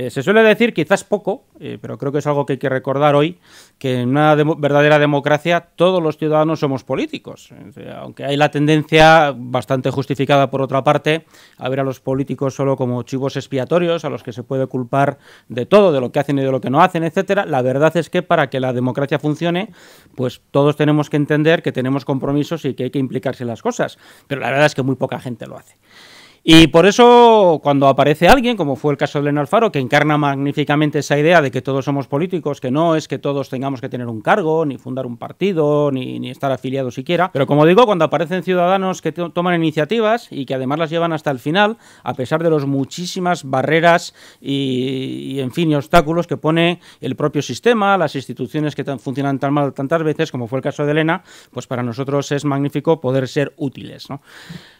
Eh, se suele decir, quizás poco, eh, pero creo que es algo que hay que recordar hoy, que en una verdadera democracia todos los ciudadanos somos políticos. aunque hay la tendencia, bastante justificada por otra parte, a ver a los políticos solo como chivos expiatorios, a los que se puede culpar de todo, de lo que hacen y de lo que no hacen, etcétera. La verdad es que para que la democracia funcione, pues todos tenemos que entender que tenemos compromisos y que hay que implicarse en las cosas. Pero la verdad es que muy poca gente lo hace. Y por eso, cuando aparece alguien, como fue el caso de Elena Alfaro, que encarna magníficamente esa idea de que todos somos políticos, que no es que todos tengamos que tener un cargo, ni fundar un partido, ni, estar afiliado siquiera. Pero como digo, cuando aparecen ciudadanos que toman iniciativas y que además las llevan hasta el final, a pesar de las muchísimas barreras y, en fin, y obstáculos que pone el propio sistema, las instituciones que funcionan tan mal tantas veces, como fue el caso de Elena, pues para nosotros es magnífico poder ser útiles.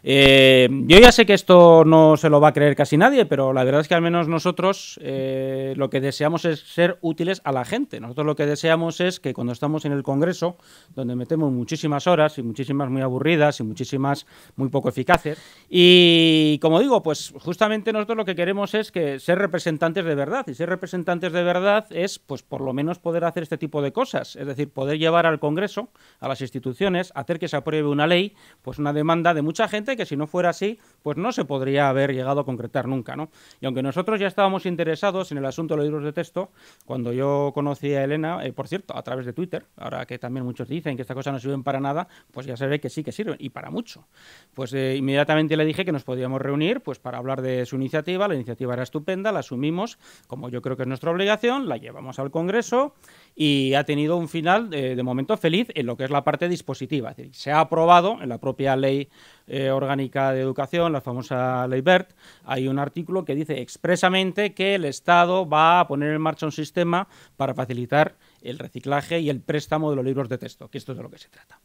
Eh, yo ya sé que esto no se lo va a creer casi nadie, pero la verdad es que al menos nosotros eh, lo que deseamos es ser útiles a la gente. Nosotros lo que deseamos es que cuando estamos en el Congreso, donde metemos muchísimas horas y muchísimas muy aburridas y muchísimas muy poco eficaces, y como digo, pues justamente nosotros lo que queremos es que ser representantes de verdad, y ser representantes de verdad es pues por lo menos poder hacer este tipo de cosas, es decir, poder llevar al Congreso, a las instituciones, hacer que se apruebe una ley, pues una demanda de mucha gente que si no fuera así, pues no se se podría haber llegado a concretar nunca. ¿no? Y aunque nosotros ya estábamos interesados en el asunto de los libros de texto, cuando yo conocí a Elena, eh, por cierto, a través de Twitter, ahora que también muchos dicen que esta cosa no sirven para nada, pues ya se ve que sí que sirven y para mucho. Pues eh, inmediatamente le dije que nos podíamos reunir pues, para hablar de su iniciativa, la iniciativa era estupenda, la asumimos como yo creo que es nuestra obligación, la llevamos al Congreso y ha tenido un final eh, de momento feliz en lo que es la parte dispositiva, se ha aprobado en la propia ley eh, orgánica de Educación, la famosa Ley BERT, hay un artículo que dice expresamente que el Estado va a poner en marcha un sistema para facilitar el reciclaje y el préstamo de los libros de texto, que esto es de lo que se trata.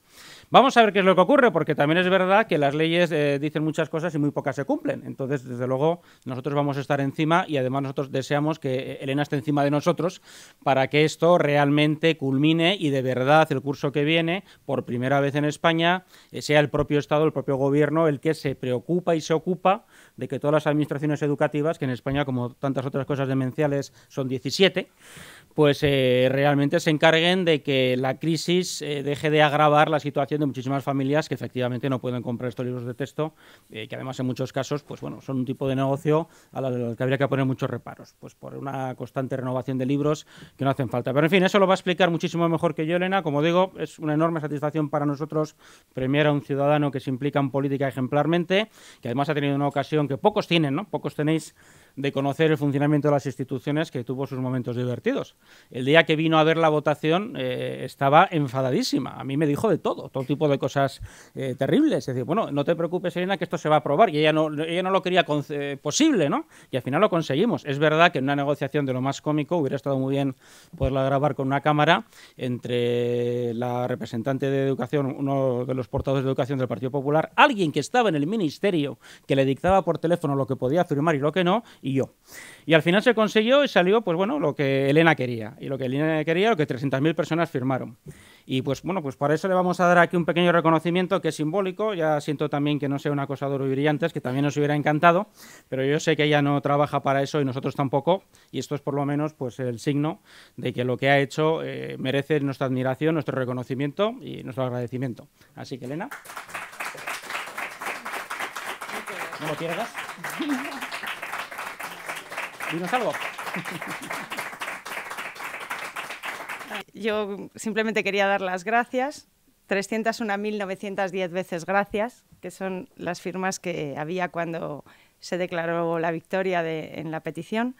Vamos a ver qué es lo que ocurre, porque también es verdad que las leyes eh, dicen muchas cosas y muy pocas se cumplen. Entonces, desde luego, nosotros vamos a estar encima y además nosotros deseamos que eh, Elena esté encima de nosotros para que esto realmente culmine y de verdad el curso que viene, por primera vez en España, eh, sea el propio Estado, el propio Gobierno, el que se preocupa y se ocupa de que todas las administraciones educativas, que en España, como tantas otras cosas demenciales, son 17, pues realmente se encarguen de que la crisis deje de agravar las situación de muchísimas familias que efectivamente no pueden comprar estos libros de texto, eh, que además en muchos casos, pues bueno, son un tipo de negocio a que habría que poner muchos reparos, pues por una constante renovación de libros que no hacen falta. Pero en fin, eso lo va a explicar muchísimo mejor que yo, Elena. Como digo, es una enorme satisfacción para nosotros premiar a un ciudadano que se implica en política ejemplarmente, que además ha tenido una ocasión que pocos tienen, ¿no? Pocos tenéis de conocer el funcionamiento de las instituciones que tuvo sus momentos divertidos. El día que vino a ver la votación eh, estaba enfadadísima. A mí me dijo de todo, todo tipo de cosas eh, terribles. Es decir, bueno, no te preocupes, Elena, que esto se va a aprobar. Y ella no, ella no lo quería eh, posible, ¿no? Y al final lo conseguimos. Es verdad que en una negociación de lo más cómico hubiera estado muy bien poderla grabar con una cámara entre la representante de educación, uno de los portadores de educación del Partido Popular, alguien que estaba en el ministerio que le dictaba por teléfono lo que podía firmar y lo que no, y yo. Y al final se consiguió y salió, pues bueno, lo que Elena quería. Y lo que Elena quería, lo que 300.000 personas firmaron. Y pues bueno, pues para eso le vamos a dar aquí un pequeño reconocimiento que es simbólico. Ya siento también que no sea una cosa muy y brillantes, que también nos hubiera encantado, pero yo sé que ella no trabaja para eso y nosotros tampoco. Y esto es por lo menos pues el signo de que lo que ha hecho eh, merece nuestra admiración, nuestro reconocimiento y nuestro agradecimiento. Así que Elena. No lo pierdas. algo. Yo simplemente quería dar las gracias. 301.910 veces gracias, que son las firmas que había cuando se declaró la victoria en la petición.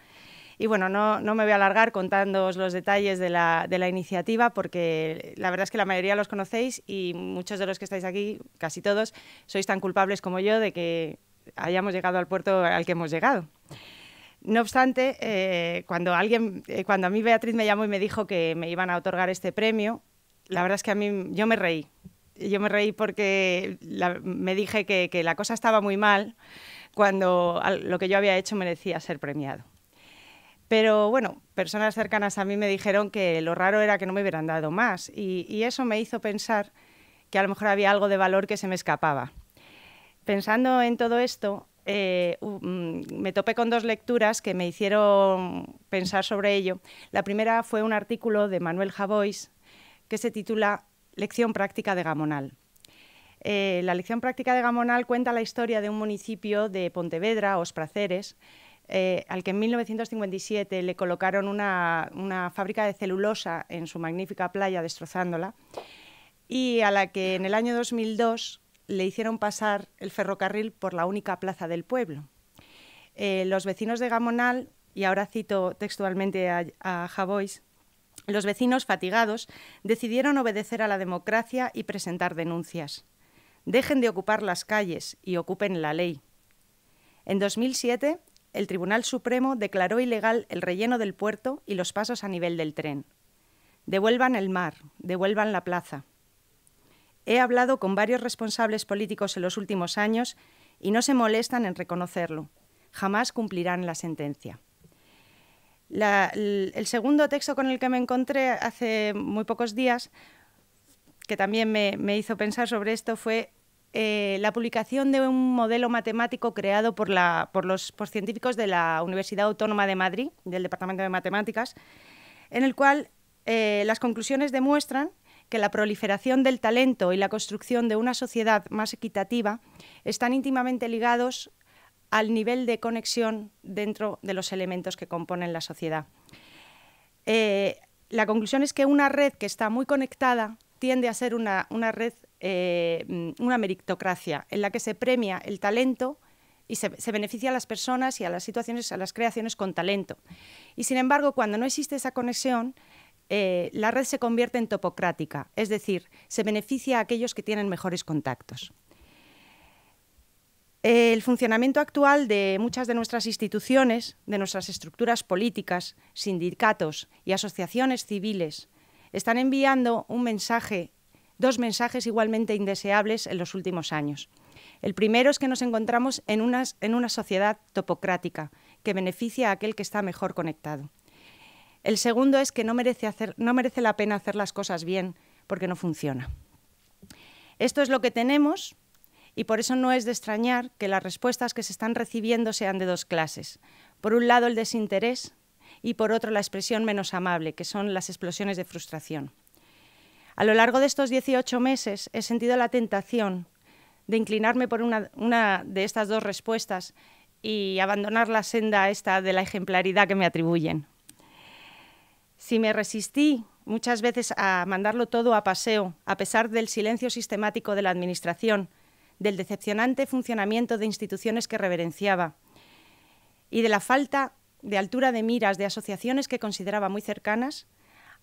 Y bueno, no, no, me voy a alargar contándoos los detalles de la, de la, iniciativa porque la verdad es que la mayoría los conocéis y muchos de los que estáis aquí, casi todos, sois tan culpables como yo de que hayamos llegado al puerto al que hemos llegado. No obstante, eh, cuando, alguien, eh, cuando a mí Beatriz me llamó y me dijo que me iban a otorgar este premio, la verdad es que a mí yo me reí. Yo me reí porque me dije que, la cosa estaba muy mal cuando lo que yo había hecho merecía ser premiado. Pero bueno, personas cercanas a mí me dijeron que lo raro era que no me hubieran dado más y eso me hizo pensar que a lo mejor había algo de valor que se me escapaba. Pensando en todo esto, eh, mm, me topé con dos lecturas que me hicieron pensar sobre ello. La primera fue un artículo de Manuel Javois que se titula Lección práctica de Gamonal. Eh, la lección práctica de Gamonal cuenta la historia de un municipio de Pontevedra, Os eh, al que en 1957 le colocaron una, una fábrica de celulosa en su magnífica playa, destrozándola, y a la que en el año 2002 le hicieron pasar el ferrocarril por la única plaza del pueblo. Eh, los vecinos de Gamonal, y ahora cito textualmente a, a Javois, los vecinos fatigados decidieron obedecer a la democracia y presentar denuncias. Dejen de ocupar las calles y ocupen la ley. En 2007, el Tribunal Supremo declaró ilegal el relleno del puerto y los pasos a nivel del tren. Devuelvan el mar, devuelvan la plaza. He hablado con varios responsables políticos en los últimos años y no se molestan en reconocerlo. Jamás cumplirán la sentencia. el segundo texto con el que me encontré hace muy pocos días, que también me, hizo pensar sobre esto, fue eh, la publicación de un modelo matemático creado por, los científicos de la Universidad Autónoma de Madrid, del Departamento de Matemáticas, en el cual eh, las conclusiones demuestran que la proliferación del talento y la construcción de una sociedad más equitativa están íntimamente ligados al nivel de conexión dentro de los elementos que componen la sociedad. Eh, la conclusión es que una red que está muy conectada tiende a ser una, red, eh, una meritocracia, en la que se premia el talento y se, se, beneficia a las personas y a las situaciones, a las creaciones con talento. Y sin embargo, cuando no existe esa conexión, eh, la red se convierte en topocrática, es decir, se beneficia a aquellos que tienen mejores contactos. El funcionamiento actual de muchas de nuestras instituciones, de nuestras estructuras políticas, sindicatos y asociaciones civiles, están enviando un mensaje, dos mensajes igualmente indeseables en los últimos años. El primero es que nos encontramos en una sociedad topocrática que beneficia a aquel que está mejor conectado. El segundo es que no merece, la pena hacer las cosas bien porque no funciona. Esto es lo que tenemos y por eso no es de extrañar que las respuestas que se están recibiendo sean de dos clases. Por un lado el desinterés y por otro la expresión menos amable, que son las explosiones de frustración. A lo largo de estos 18 meses he sentido la tentación de inclinarme por una de estas dos respuestas y abandonar la senda esta de la ejemplaridad que me atribuyen. Si me resistí muchas veces a mandarlo todo a paseo, a pesar del silencio sistemático de la Administración, del decepcionante funcionamiento de instituciones que reverenciaba y de la falta de altura de miras de asociaciones que consideraba muy cercanas,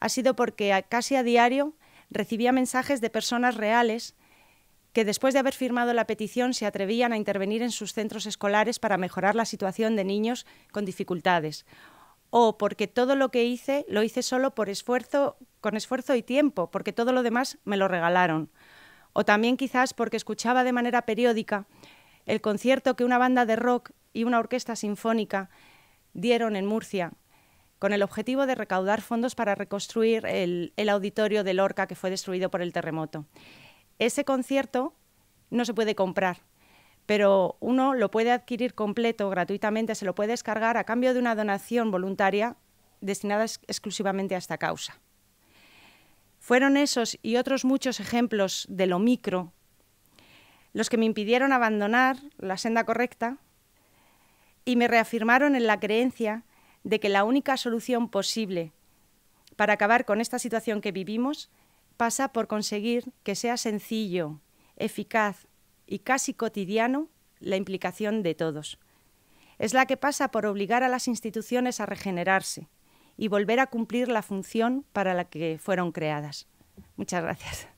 ha sido porque casi a diario recibía mensajes de personas reales que después de haber firmado la petición se atrevían a intervenir en sus centros escolares para mejorar la situación de niños con dificultades o porque todo lo que hice lo hice solo por esfuerzo, con esfuerzo y tiempo, porque todo lo demás me lo regalaron. O también quizás porque escuchaba de manera periódica el concierto que una banda de rock y una orquesta sinfónica dieron en Murcia, con el objetivo de recaudar fondos para reconstruir el, el auditorio de Lorca que fue destruido por el terremoto. Ese concierto no se puede comprar, pero uno lo puede adquirir completo, gratuitamente, se lo puede descargar a cambio de una donación voluntaria destinada exclusivamente a esta causa. Fueron esos y otros muchos ejemplos de lo micro los que me impidieron abandonar la senda correcta y me reafirmaron en la creencia de que la única solución posible para acabar con esta situación que vivimos pasa por conseguir que sea sencillo, eficaz y casi cotidiano la implicación de todos. Es la que pasa por obligar a las instituciones a regenerarse y volver a cumplir la función para la que fueron creadas. Muchas gracias.